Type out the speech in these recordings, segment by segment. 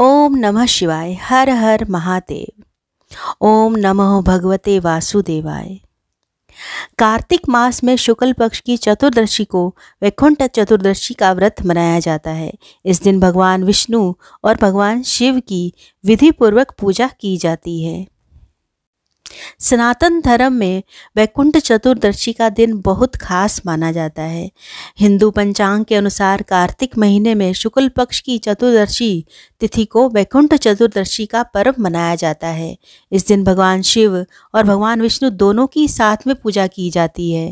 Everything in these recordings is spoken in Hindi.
ओम नमः शिवाय हर हर महादेव ओम नमो भगवते वासुदेवाय कार्तिक मास में शुक्ल पक्ष की चतुर्दशी को वैकुंठ चतुर्दशी का व्रत मनाया जाता है इस दिन भगवान विष्णु और भगवान शिव की विधि पूर्वक पूजा की जाती है सनातन धर्म में वैकुंठ चतुर्दशी का दिन बहुत खास माना जाता है हिंदू पंचांग के अनुसार कार्तिक महीने में शुक्ल पक्ष की चतुर्दशी तिथि को वैकुंठ चतुर्दशी का पर्व मनाया जाता है इस दिन भगवान शिव और भगवान विष्णु दोनों की साथ में पूजा की जाती है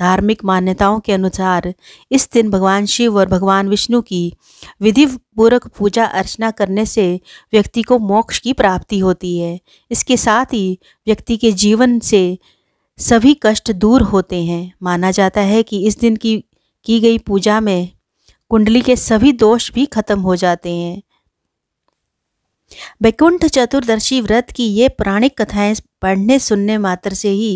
धार्मिक मान्यताओं के अनुसार इस दिन भगवान शिव और भगवान विष्णु की विधि पूर्वक पूजा अर्चना करने से व्यक्ति को मोक्ष की प्राप्ति होती है इसके साथ ही व्यक्ति के जीवन से सभी कष्ट दूर होते हैं माना जाता है कि इस दिन की की गई पूजा में कुंडली के सभी दोष भी खत्म हो जाते हैं वैकुंठ चतुर्दशी व्रत की ये पौराणिक कथाएं पढ़ने सुनने मात्र से ही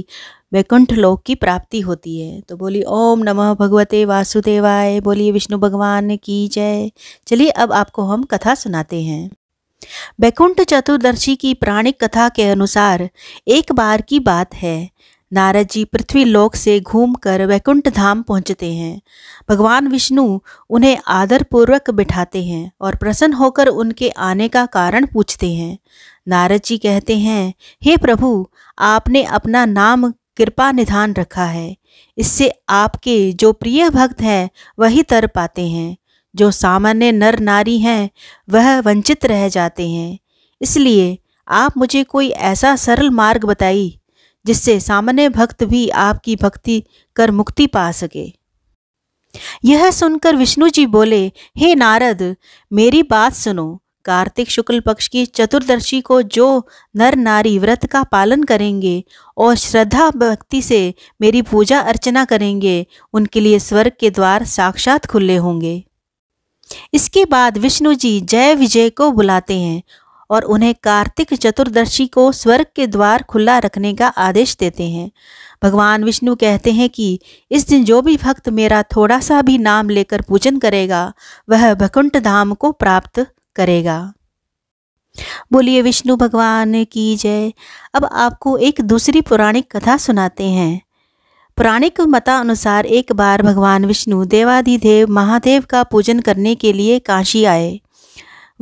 वैकुंठ लोक की प्राप्ति होती है तो बोली ओम नमः भगवते वासुदेवाय बोलिए विष्णु भगवान की जय चलिए अब आपको हम कथा सुनाते हैं वैकुंठ चतुर्दशी की पौराणिक कथा के अनुसार एक बार की बात है नारद जी पृथ्वी लोक से घूमकर वैकुंठ धाम पहुंचते हैं भगवान विष्णु उन्हें आदरपूर्वक बिठाते हैं और प्रसन्न होकर उनके आने का कारण पूछते हैं नारद जी कहते हैं हे प्रभु आपने अपना नाम कृपा निधान रखा है इससे आपके जो प्रिय भक्त हैं वही तर पाते हैं जो सामान्य नर नारी हैं वह वंचित रह जाते हैं इसलिए आप मुझे कोई ऐसा सरल मार्ग बताइए जिससे सामान्य भक्त भी आपकी भक्ति कर मुक्ति पा सके यह सुनकर विष्णु जी बोले हे नारद मेरी बात सुनो कार्तिक शुक्ल पक्ष की चतुर्दशी को जो नर नारी व्रत का पालन करेंगे और श्रद्धा भक्ति से मेरी पूजा अर्चना करेंगे उनके लिए स्वर्ग के द्वार साक्षात खुले होंगे इसके बाद विष्णु जी जय विजय को बुलाते हैं और उन्हें कार्तिक चतुर्दशी को स्वर्ग के द्वार खुला रखने का आदेश देते हैं भगवान विष्णु कहते हैं कि इस दिन जो भी भक्त मेरा थोड़ा सा भी नाम लेकर पूजन करेगा वह भकुंठ धाम को प्राप्त करेगा बोलिए विष्णु भगवान की जय अब आपको एक दूसरी पौराणिक कथा सुनाते हैं पौराणिक मता अनुसार एक बार भगवान विष्णु देवाधिदेव महादेव का पूजन करने के लिए काशी आए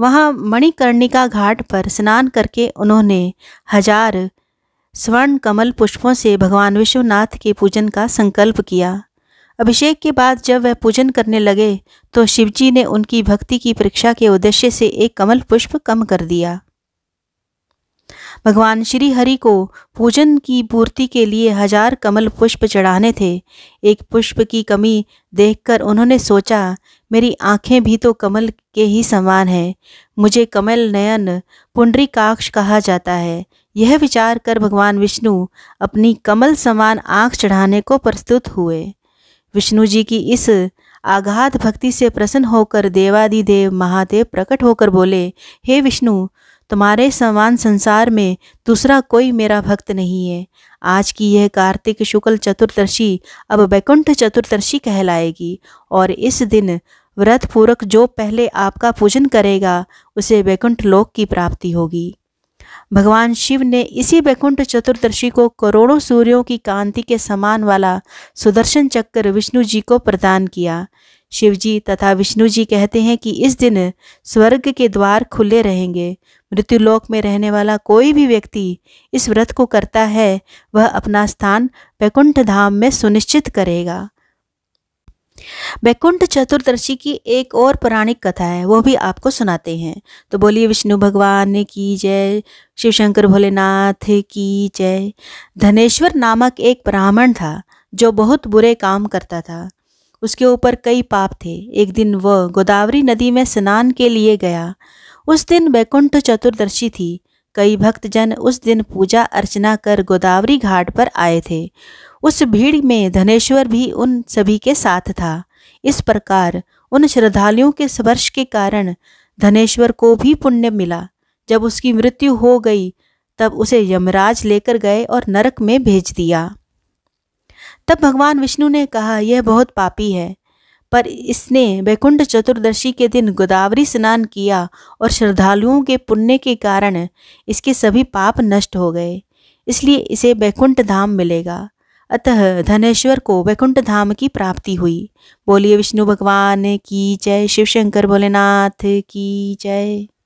वहाँ मणिकर्णिका घाट पर स्नान करके उन्होंने हजार स्वर्ण कमल पुष्पों से भगवान विश्वनाथ के पूजन का संकल्प किया अभिषेक के बाद जब वह पूजन करने लगे तो शिवजी ने उनकी भक्ति की परीक्षा के उद्देश्य से एक कमल पुष्प कम कर दिया भगवान श्री हरि को पूजन की पूर्ति के लिए हजार कमल पुष्प चढ़ाने थे एक पुष्प की कमी देखकर उन्होंने सोचा मेरी आंखें भी तो कमल के ही समान हैं मुझे कमल नयन पुंडरीकाक्ष कहा जाता है यह विचार कर भगवान विष्णु अपनी कमल समान आँख चढ़ाने को प्रस्तुत हुए विष्णु जी की इस आघात भक्ति से प्रसन्न होकर देवादिदेव महादेव प्रकट होकर बोले हे विष्णु तुम्हारे समान संसार में दूसरा कोई मेरा भक्त नहीं है आज की यह कार्तिक शुक्ल चतुर्दशी अब वैकुंठ चतुर्दशी कहलाएगी और इस दिन व्रत पूर्वक जो पहले आपका पूजन करेगा उसे वैकुंठ लोक की प्राप्ति होगी भगवान शिव ने इसी वैकुंठ चतुर्दशी को करोड़ों सूर्यों की कांति के समान वाला सुदर्शन चक्र विष्णु जी को प्रदान किया शिव जी तथा विष्णु जी कहते हैं कि इस दिन स्वर्ग के द्वार खुले रहेंगे मृत्युलोक में रहने वाला कोई भी व्यक्ति इस व्रत को करता है वह अपना स्थान वैकुंठ धाम में सुनिश्चित करेगा बैकुंठ चतुर्दशी की एक और पौराणिक कथा है वो भी आपको सुनाते हैं तो बोलिए विष्णु भगवान की जय शिवशंकर भोलेनाथ की जय धनेश्वर नामक एक ब्राह्मण था जो बहुत बुरे काम करता था उसके ऊपर कई पाप थे एक दिन वह गोदावरी नदी में स्नान के लिए गया उस दिन बैकुंठ चतुर्दशी थी कई भक्तजन उस दिन पूजा अर्चना कर गोदावरी घाट पर आए थे उस भीड़ में धनेश्वर भी उन सभी के साथ था इस प्रकार उन श्रद्धालुओं के स्पर्श के कारण धनेश्वर को भी पुण्य मिला जब उसकी मृत्यु हो गई तब उसे यमराज लेकर गए और नरक में भेज दिया तब भगवान विष्णु ने कहा यह बहुत पापी है पर इसने वैकुंठ चतुर्दशी के दिन गोदावरी स्नान किया और श्रद्धालुओं के पुण्य के कारण इसके सभी पाप नष्ट हो गए इसलिए इसे वैकुंठ धाम मिलेगा अतः धनेश्वर को वैकुंठ धाम की प्राप्ति हुई बोलिए विष्णु भगवान की जय शिवशंकर भोलेनाथ की जय